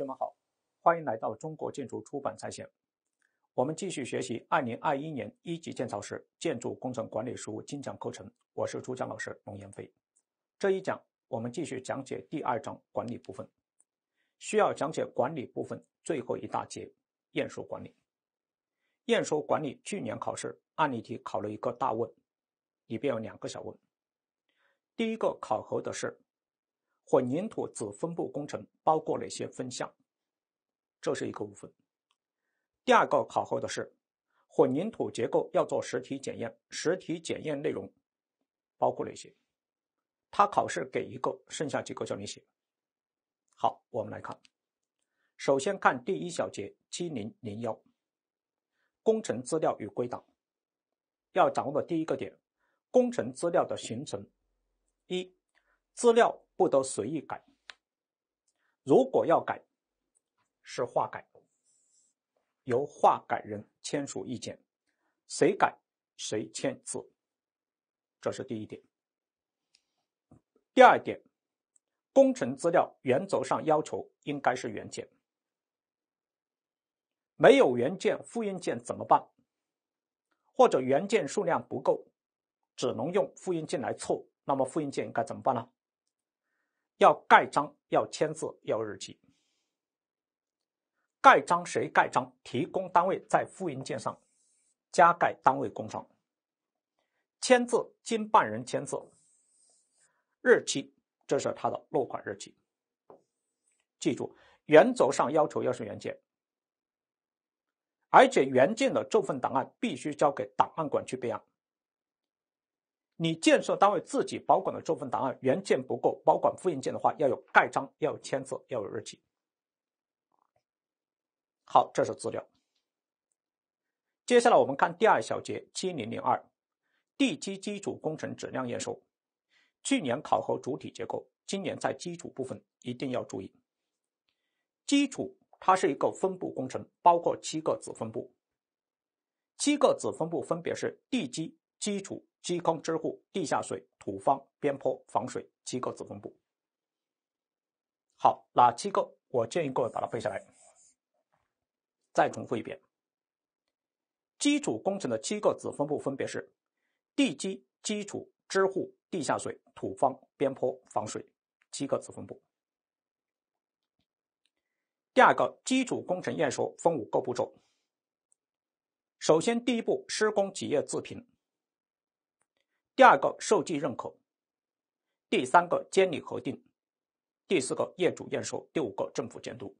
同学们好，欢迎来到中国建筑出版在线。我们继续学习二零二一年一级建造师建筑工程管理实务精讲课程。我是主讲老师龙岩飞。这一讲我们继续讲解第二章管理部分，需要讲解管理部分最后一大节验收管理。验收管理去年考试案例题考了一个大问，里边有两个小问。第一个考核的是。混凝土子分布工程包括哪些分项？这是一个部分。第二个考核的是混凝土结构要做实体检验，实体检验内容包括哪些？他考试给一个，剩下几个叫你写。好，我们来看，首先看第一小节七零零幺，工程资料与归档，要掌握的第一个点，工程资料的形成一。资料不得随意改，如果要改，是划改，由划改人签署意见，谁改谁签字，这是第一点。第二点，工程资料原则上要求应该是原件，没有原件，复印件怎么办？或者原件数量不够，只能用复印件来凑，那么复印件应该怎么办呢？要盖章，要签字，要日期。盖章谁盖章？提供单位在复印件上加盖单位公章。签字经办人签字。日期这是他的落款日期。记住，原则上要求要是原件，而且原件的这份档案必须交给档案馆去备案。你建设单位自己保管的这份档案原件不够，保管复印件的话要有盖章，要有签字，要有日期。好，这是资料。接下来我们看第二小节七零零二地基基础工程质量验收。去年考核主体结构，今年在基础部分一定要注意。基础它是一个分部工程，包括七个子分部。七个子分部分别是地基基础。基坑支护、地下水、土方、边坡、防水七个子分布。好，哪七个我建议各位把它背下来。再重复一遍，基础工程的七个子分布分别是地基、基础、支护、地下水、土方、边坡、防水七个子分布。第二个，基础工程验收分五个步骤。首先，第一步，施工企业自评。第二个受计认可，第三个监理核定，第四个业主验收，第五个政府监督。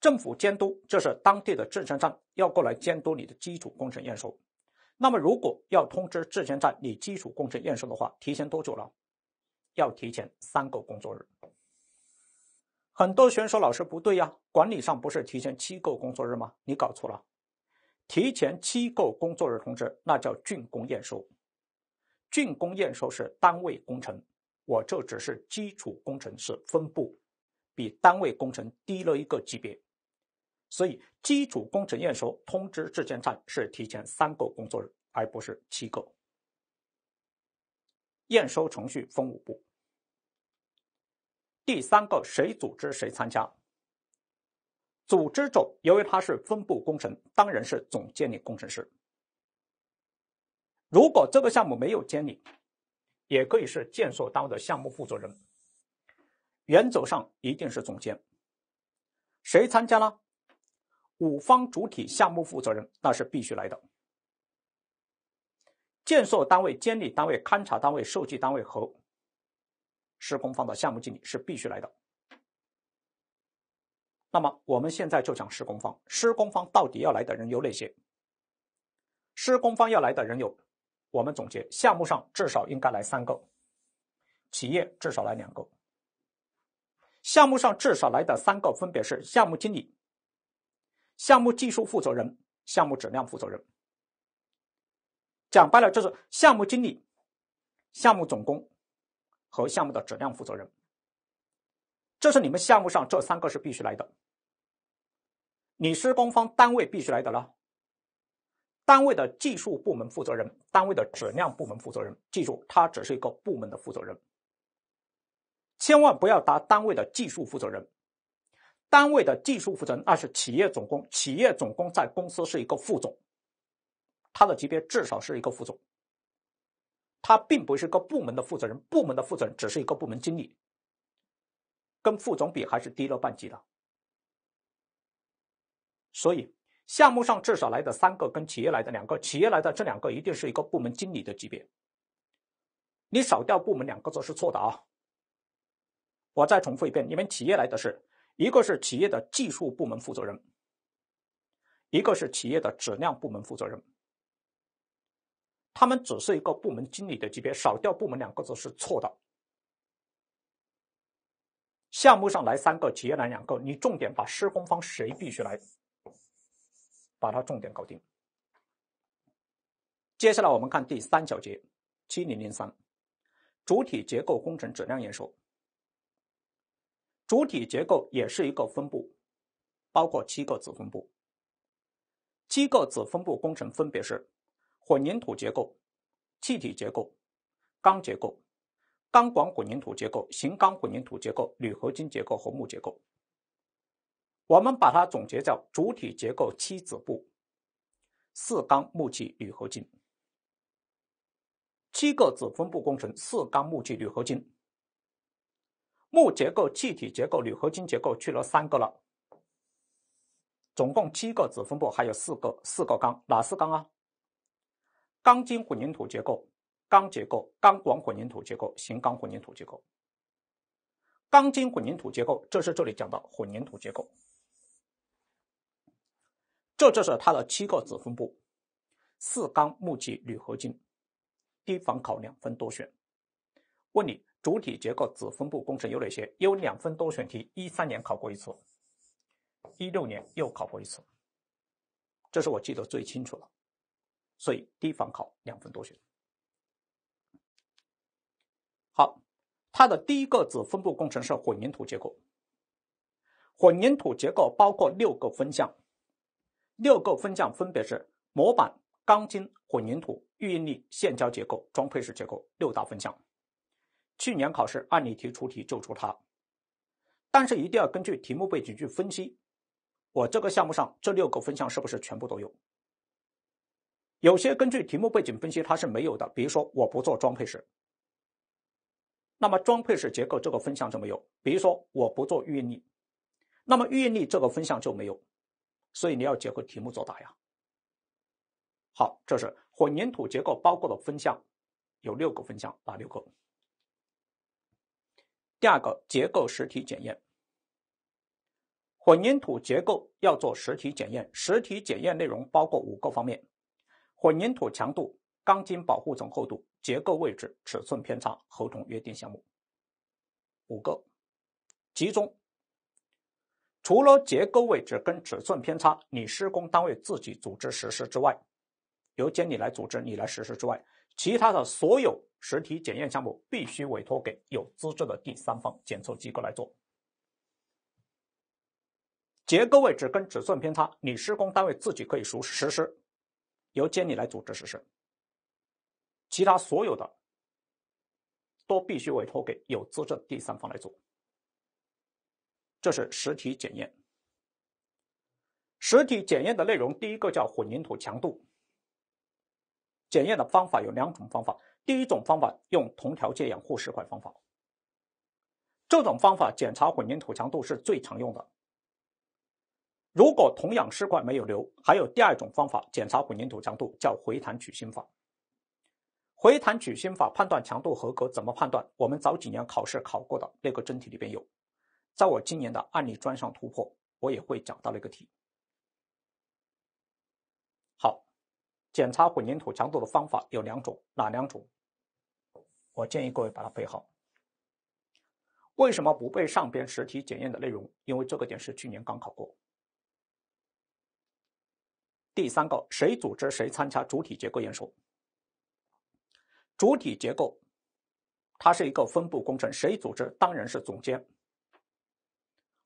政府监督就是当地的质监站要过来监督你的基础工程验收。那么，如果要通知质监站你基础工程验收的话，提前多久了？要提前三个工作日。很多选手老师不对呀，管理上不是提前七个工作日吗？你搞错了，提前七个工作日通知，那叫竣工验收。竣工验收是单位工程，我这只是基础工程是分部，比单位工程低了一个级别，所以基础工程验收通知质检站是提前三个工作日，而不是七个。验收程序分五步。第三个谁组织谁参加？组织者由于他是分部工程，当然是总监理工程师。如果这个项目没有监理，也可以是建设单位的项目负责人。原则上一定是总监。谁参加了？五方主体项目负责人那是必须来的。建设单位、监理单位、勘察单位、设计单位和施工方的项目经理是必须来的。那么我们现在就讲施工方，施工方到底要来的人有哪些？施工方要来的人有。我们总结，项目上至少应该来三个，企业至少来两个。项目上至少来的三个分别是项目经理、项目技术负责人、项目质量负责人。讲白了就是项目经理、项目总工和项目的质量负责人。这是你们项目上这三个是必须来的。你施工方单位必须来的了。单位的技术部门负责人，单位的质量部门负责人，记住，他只是一个部门的负责人，千万不要答单位的技术负责人。单位的技术负责人那是企业总工，企业总工在公司是一个副总，他的级别至少是一个副总。他并不是一个部门的负责人，部门的负责人只是一个部门经理，跟副总比还是低了半级的。所以。项目上至少来的三个，跟企业来的两个，企业来的这两个一定是一个部门经理的级别。你少掉“部门”两个字是错的啊！我再重复一遍，你们企业来的是，一个是企业的技术部门负责人，一个是企业的质量部门负责人，他们只是一个部门经理的级别，少掉“部门”两个字是错的。项目上来三个，企业来两个，你重点把施工方谁必须来。把它重点搞定。接下来我们看第三小节七零零三，主体结构工程质量验收。主体结构也是一个分部，包括七个子分部。七个子分部工程分别是：混凝土结构、气体结构、钢结构、钢管混凝土结构、型钢混凝土结构、铝合金结构和木结构。我们把它总结叫主体结构七子部，四钢木器铝合金，七个子分布工程，四钢木器铝合金，木结构、气体结构、铝合金结构去了三个了，总共七个子分布，还有四个，四个钢哪四钢啊？钢筋混凝土结构、钢结构、钢管混凝土结构、型钢混凝土结构，钢筋混凝土结构，这是这里讲的混凝土结构。这就是它的七个子分布：四钢、木及铝合金。低防考两分多选，问你主体结构子分布工程有哪些？有两分多选题，一三年考过一次，一六年又考过一次，这是我记得最清楚了。所以低防考两分多选。好，它的第一个子分布工程是混凝土结构。混凝土结构包括六个分项。六个分项分别是模板、钢筋、混凝土、预应力、现浇结构、装配式结构六大分项。去年考试案例题出题就出它，但是一定要根据题目背景去分析，我这个项目上这六个分项是不是全部都有？有些根据题目背景分析它是没有的，比如说我不做装配式，那么装配式结构这个分项就没有；比如说我不做预应力，那么预应力这个分项就没有。所以你要结合题目作答呀。好，这是混凝土结构包括的分项，有六个分项，哪六个。第二个，结构实体检验。混凝土结构要做实体检验，实体检验内容包括五个方面：混凝土强度、钢筋保护层厚度、结构位置、尺寸偏差、合同约定项目，五个，集中。除了结构位置跟尺寸偏差，你施工单位自己组织实施之外，由监理来组织你来实施之外，其他的所有实体检验项目必须委托给有资质的第三方检测机构来做。结构位置跟尺寸偏差，你施工单位自己可以熟实施，由监理来组织实施。其他所有的都必须委托给有资质第三方来做。这是实体检验，实体检验的内容，第一个叫混凝土强度检验的方法有两种方法，第一种方法用同条件养护试块方法，这种方法检查混凝土强度是最常用的。如果同养试块没有留，还有第二种方法检查混凝土强度叫回弹取芯法。回弹取芯法判断强度合格怎么判断？我们早几年考试考过的那个真题里边有。在我今年的案例专项突破，我也会讲到那个题。好，检查混凝土强度的方法有两种，哪两种？我建议各位把它背好。为什么不背上边实体检验的内容？因为这个点是去年刚考过。第三个，谁组织谁参加主体结构验收？主体结构，它是一个分部工程，谁组织？当然是总监。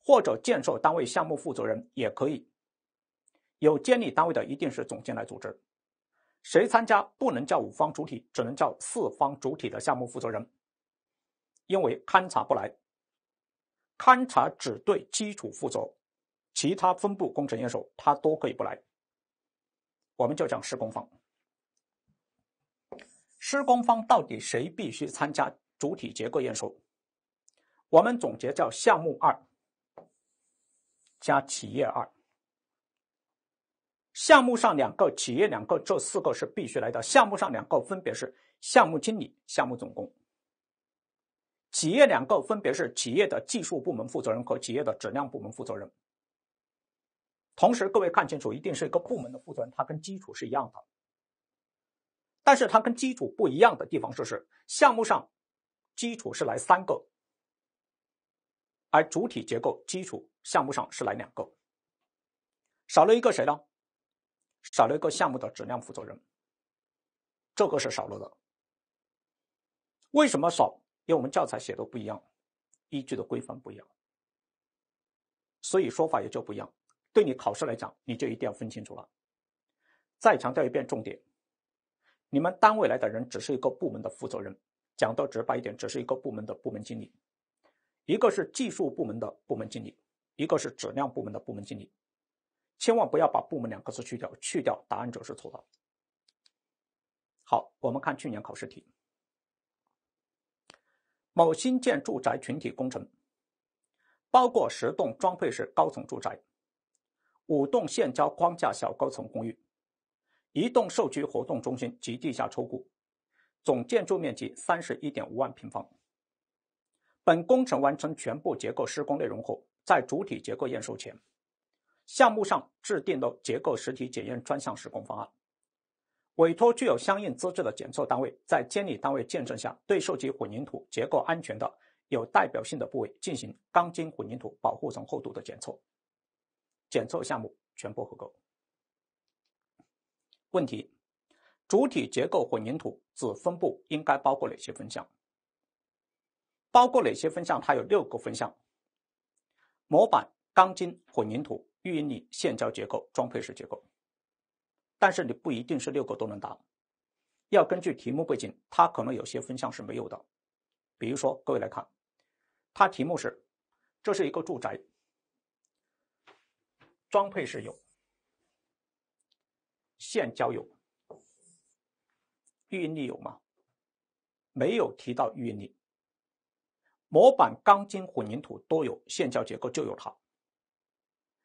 或者建设单位项目负责人也可以，有监理单位的一定是总监来组织，谁参加不能叫五方主体，只能叫四方主体的项目负责人，因为勘察不来，勘察只对基础负责，其他分部工程验收他都可以不来，我们就讲施工方，施工方到底谁必须参加主体结构验收？我们总结叫项目二。加企业二项目上两个，企业两个，这四个是必须来的。项目上两个分别是项目经理、项目总工；企业两个分别是企业的技术部门负责人和企业的质量部门负责人。同时，各位看清楚，一定是一个部门的负责人，他跟基础是一样的。但是，他跟基础不一样的地方就是，项目上基础是来三个。而主体结构基础项目上是来两个，少了一个谁呢？少了一个项目的质量负责人，这个是少了的。为什么少？因为我们教材写的不一样，依据的规范不一样，所以说法也就不一样。对你考试来讲，你就一定要分清楚了。再强调一遍重点：你们单位来的人只是一个部门的负责人，讲的直白一点，只是一个部门的部门经理。一个是技术部门的部门经理，一个是质量部门的部门经理，千万不要把“部门”两个字去掉，去掉答案就是错的。好，我们看去年考试题：某新建住宅群体工程，包括十栋装配式高层住宅、五栋现浇框架小高层公寓、一栋社区活动中心及地下车库，总建筑面积三十一点五万平方。本工程完成全部结构施工内容后，在主体结构验收前，项目上制定的结构实体检验专项施工方案，委托具有相应资质的检测单位，在监理单位见证下，对受及混凝土结构安全的有代表性的部位进行钢筋混凝土保护层厚度的检测，检测项目全部合格。问题：主体结构混凝土子分布应该包括哪些分项？包括哪些分项？它有六个分项：模板、钢筋、混凝土、预应力、现浇结构、装配式结构。但是你不一定是六个都能答，要根据题目背景，它可能有些分项是没有的。比如说，各位来看，它题目是：这是一个住宅，装配式有，现浇有，预应力有吗？没有提到预应力。模板、钢筋、混凝土都有，现浇结构就有它。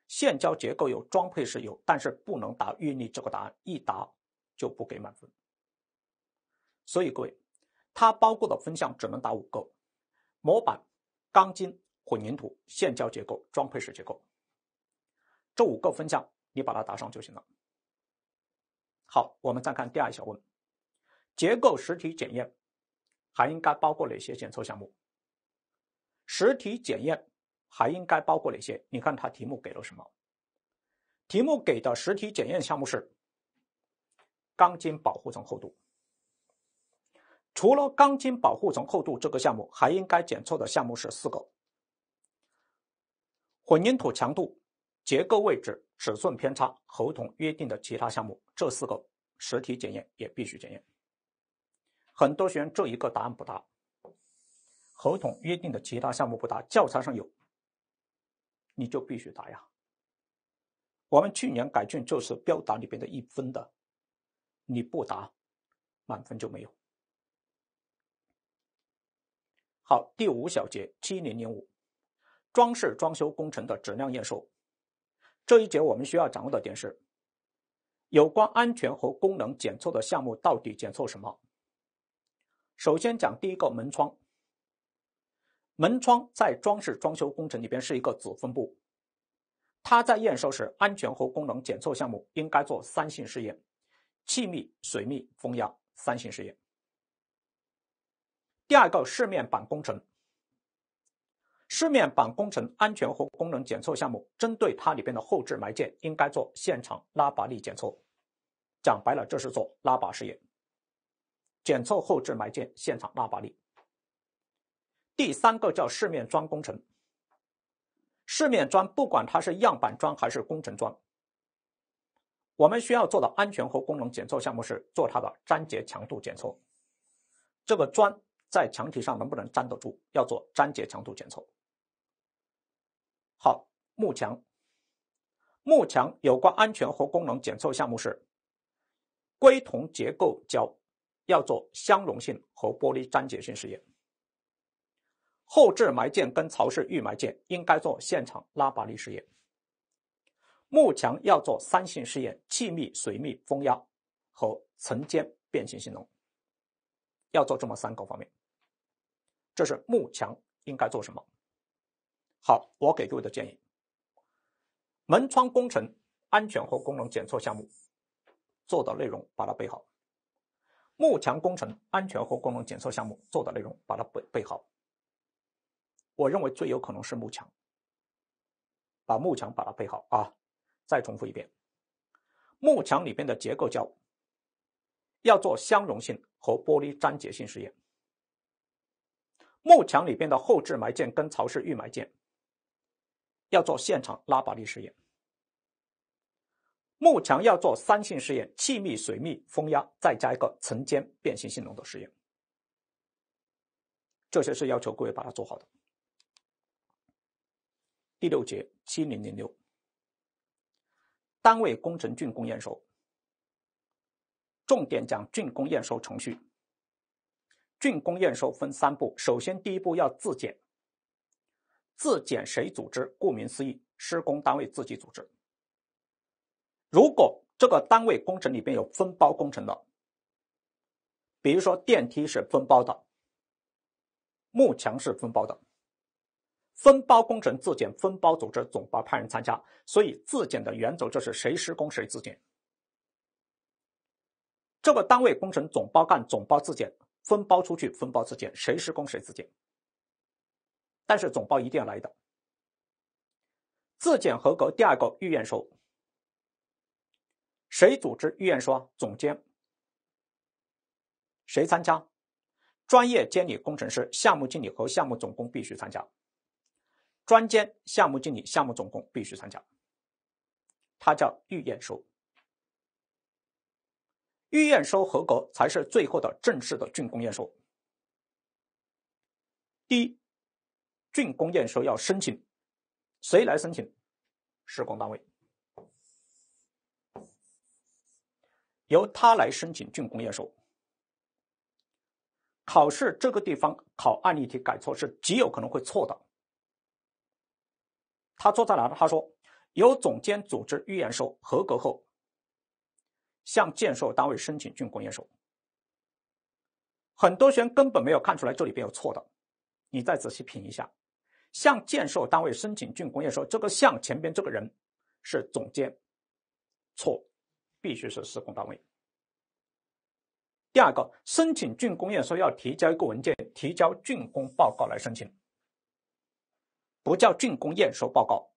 现浇结构有装配式有，但是不能答运力这个答案，一答就不给满分。所以各位，它包括的分项只能答五个：模板、钢筋、混凝土、现浇结构、装配式结构。这五个分项你把它答上就行了。好，我们再看第二小问：结构实体检验还应该包括哪些检测项目？实体检验还应该包括哪些？你看它题目给了什么？题目给的实体检验项目是钢筋保护层厚度。除了钢筋保护层厚度这个项目，还应该检测的项目是四个：混凝土强度、结构位置、尺寸偏差、合同约定的其他项目。这四个实体检验也必须检验。很多学员这一个答案不答。合同约定的其他项目不答，教材上有，你就必须答呀。我们去年改卷就是标答里边的一分的，你不答，满分就没有。好，第五小节七零零五，装饰装修工程的质量验收。这一节我们需要掌握的点是，有关安全和功能检测的项目到底检测什么？首先讲第一个门窗。门窗在装饰装修工程里边是一个子分部，它在验收时安全和功能检测项目应该做三性试验，气密、水密、风压三性试验。第二个饰面板工程，饰面板工程安全和功能检测项目针对它里边的后置埋件应该做现场拉拔力检测，讲白了就是做拉拔试验，检测后置埋件现场拉拔力。第三个叫饰面砖工程，饰面砖不管它是样板砖还是工程砖，我们需要做的安全和功能检测项目是做它的粘结强度检测，这个砖在墙体上能不能粘得住，要做粘结强度检测。好，幕墙，幕墙有关安全和功能检测项目是硅酮结构胶要做相容性和玻璃粘结性试验。后置埋件跟槽式预埋件应该做现场拉拔力试验。幕墙要做三性试验：气密、水密、风压和层间变形性能。要做这么三个方面，这是幕墙应该做什么。好，我给各位的建议：门窗工程安全和功能检测项目做的内容，把它背好；幕墙工程安全和功能检测项目做的内容，把它背背好。我认为最有可能是幕墙，把幕墙把它背好啊！再重复一遍，幕墙里边的结构胶要做相容性和玻璃粘结性实验。幕墙里边的后置埋件跟槽式预埋件要做现场拉拔力实验。幕墙要做三性试验：气密、水密、风压，再加一个层间变形性能的实验。这些是要求各位把它做好的。第六节七零零六，单位工程竣工验收，重点讲竣工验收程序。竣工验收分三步，首先第一步要自检。自检谁组织？顾名思义，施工单位自己组织。如果这个单位工程里边有分包工程的，比如说电梯是分包的，幕墙是分包的。分包工程自检，分包组织总包派人参加，所以自检的原则就是谁施工谁自检。这个单位工程总包干，总包自检，分包出去分包自检，谁施工谁自检。但是总包一定要来的，自检合格。第二个预验收，谁组织预验收？总监，谁参加？专业监理工程师、项目经理和项目总工必须参加。专监项目经理、项目总工必须参加。它叫预验收，预验收合格才是最后的正式的竣工验收。第一，竣工验收要申请，谁来申请？施工单位由他来申请竣工验收。考试这个地方考案例题改错是极有可能会错的。他坐在哪？他说：“由总监组织预验收合格后，向建设单位申请竣工验收。”很多学员根本没有看出来这里边有错的。你再仔细品一下，向建设单位申请竣工验收，这个向前边这个人是总监，错，必须是施工单位。第二个，申请竣工验收要提交一个文件，提交竣工报告来申请。不叫竣工验收报告，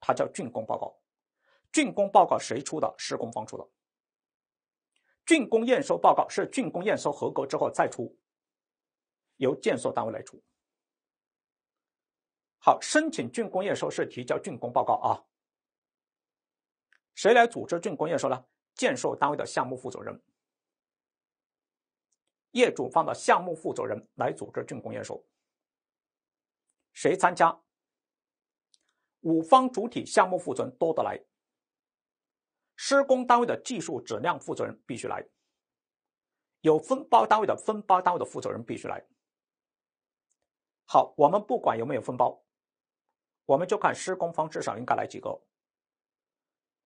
它叫竣工报告。竣工报告谁出的？施工方出的。竣工验收报告是竣工验收合格之后再出，由建设单位来出。好，申请竣工验收是提交竣工报告啊。谁来组织竣工验收呢？建设单位的项目负责人、业主方的项目负责人来组织竣工验收。谁参加？五方主体项目负责人多得来，施工单位的技术质量负责人必须来。有分包单位的，分包单位的负责人必须来。好，我们不管有没有分包，我们就看施工方至少应该来几个。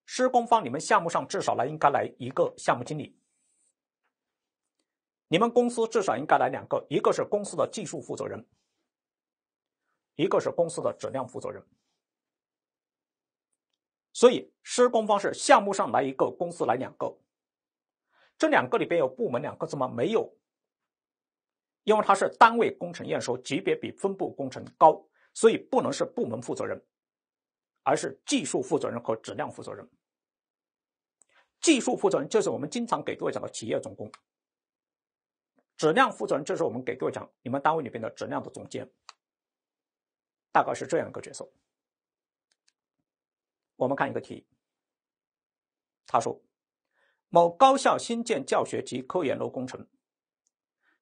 施工方，你们项目上至少来应该来一个项目经理。你们公司至少应该来两个，一个是公司的技术负责人，一个是公司的质量负责人。所以，施工方是项目上来一个，公司来两个。这两个里边有部门两个字吗？没有，因为它是单位工程验收级别比分部工程高，所以不能是部门负责人，而是技术负责人和质量负责人。技术负责人就是我们经常给各位讲的企业总工，质量负责人就是我们给各位讲你们单位里边的质量的总监，大概是这样一个角色。我们看一个题，他说，某高校新建教学及科研楼工程，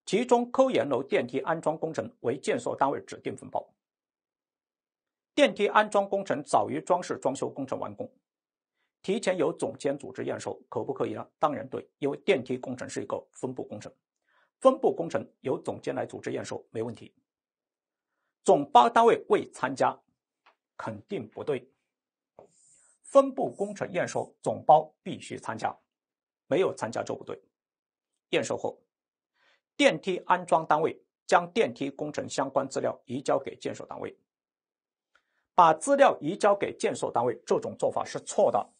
其中科研楼电梯安装工程为建设单位指定分包，电梯安装工程早于装饰装修工程完工，提前由总监组织验收，可不可以呢？当然对，因为电梯工程是一个分部工程，分部工程由总监来组织验收没问题。总包单位未参加，肯定不对。分部工程验收，总包必须参加，没有参加就不对。验收后，电梯安装单位将电梯工程相关资料移交给建设单位。把资料移交给建设单位，这种做法是错的。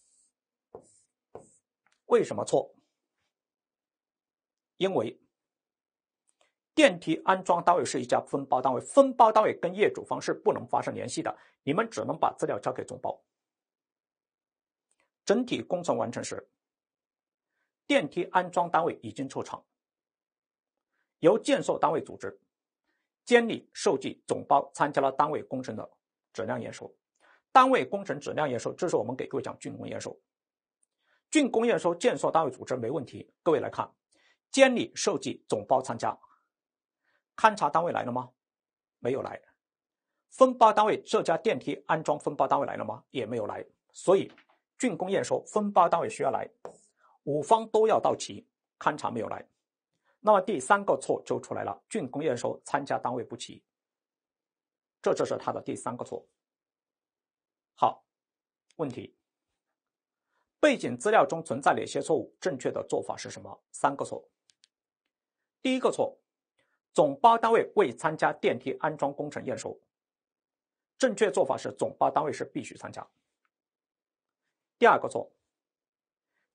为什么错？因为电梯安装单位是一家分包单位，分包单位跟业主方是不能发生联系的。你们只能把资料交给总包。整体工程完成时，电梯安装单位已经出厂，由建设单位组织，监理、设计、总包参加了单位工程的质量验收。单位工程质量验收，这是我们给各位讲竣工验收。竣工验收，建设单位组织没问题。各位来看，监理、设计、总包参加，勘察单位来了吗？没有来。分包单位这家电梯安装分包单位来了吗？也没有来。所以。竣工验收分包单位需要来，五方都要到齐，勘察没有来，那么第三个错就出来了。竣工验收参加单位不齐，这就是他的第三个错。好，问题，背景资料中存在哪些错误？正确的做法是什么？三个错。第一个错，总包单位未参加电梯安装工程验收。正确做法是总包单位是必须参加。第二个错，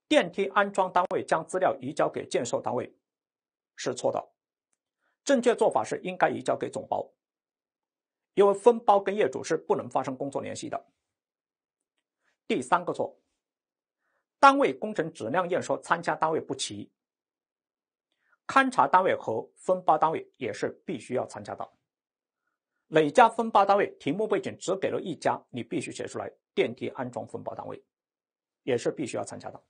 电梯安装单位将资料移交给建设单位是错的，正确做法是应该移交给总包，因为分包跟业主是不能发生工作联系的。第三个错，单位工程质量验收参加单位不齐，勘察单位和分包单位也是必须要参加的。哪家分包单位？题目背景只给了一家，你必须写出来电梯安装分包单位。也是必须要参加的，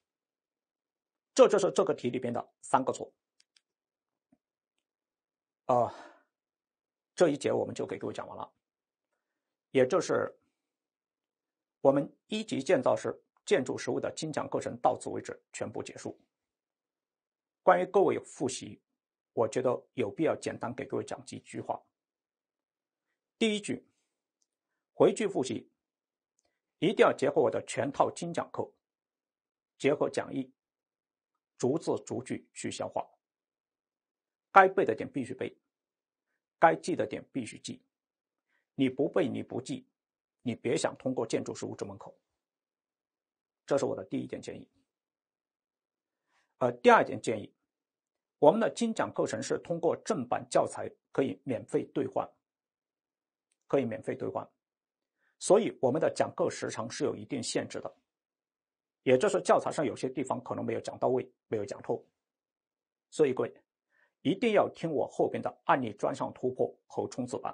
这就是这个题里边的三个错。啊，这一节我们就给各位讲完了，也就是我们一级建造师建筑实务的精讲课程到此为止，全部结束。关于各位复习，我觉得有必要简单给各位讲几句话。第一句，回去复习一定要结合我的全套精讲课。结合讲义，逐字逐句去消化。该背的点必须背，该记的点必须记。你不背你不记，你别想通过建筑师务这门口。这是我的第一点建议。呃，第二点建议，我们的精讲课程是通过正版教材可以免费兑换，可以免费兑换。所以我们的讲课时长是有一定限制的。也就是教材上有些地方可能没有讲到位，没有讲透，所以各位一定要听我后边的案例专项突破和冲刺班，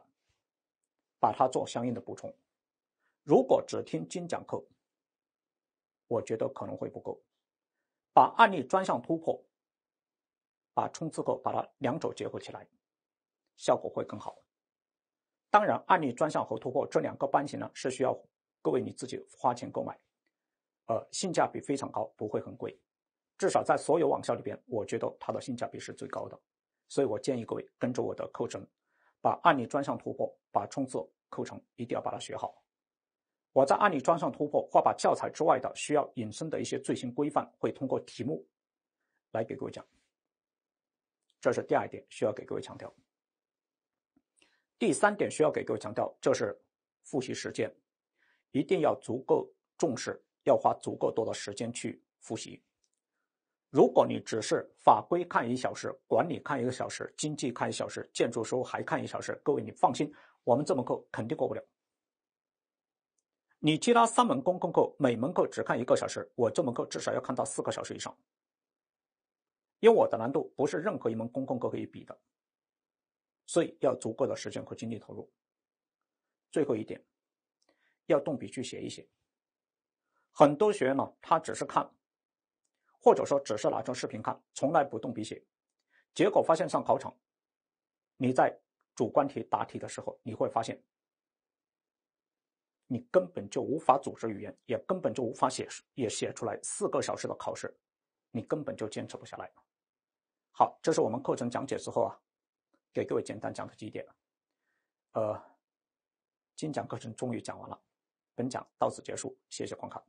把它做相应的补充。如果只听精讲课，我觉得可能会不够，把案例专项突破、把冲刺课把它两者结合起来，效果会更好。当然，案例专项和突破这两个班型呢，是需要各位你自己花钱购买。呃，性价比非常高，不会很贵，至少在所有网校里边，我觉得它的性价比是最高的。所以我建议各位跟着我的课程，把案例专项突破，把冲刺课程一定要把它学好。我在案例专项突破会把教材之外的需要引申的一些最新规范，会通过题目来给各位讲。这是第二点需要给各位强调。第三点需要给各位强调就是复习时间一定要足够重视。要花足够多的时间去复习。如果你只是法规看一小时，管理看一个小时，经济看一小时，建筑书还看一小时，各位你放心，我们这门课肯定过不了。你其他三门公共课每门课只看一个小时，我这门课至少要看到四个小时以上，因为我的难度不是任何一门公共课可以比的，所以要足够的时间和精力投入。最后一点，要动笔去写一写。很多学员呢，他只是看，或者说只是拿着视频看，从来不动笔写。结果发现上考场，你在主观题答题的时候，你会发现，你根本就无法组织语言，也根本就无法写，也写出来。四个小时的考试，你根本就坚持不下来。好，这是我们课程讲解之后啊，给各位简单讲的几点。呃，精讲课程终于讲完了。分享到此结束，谢谢观看。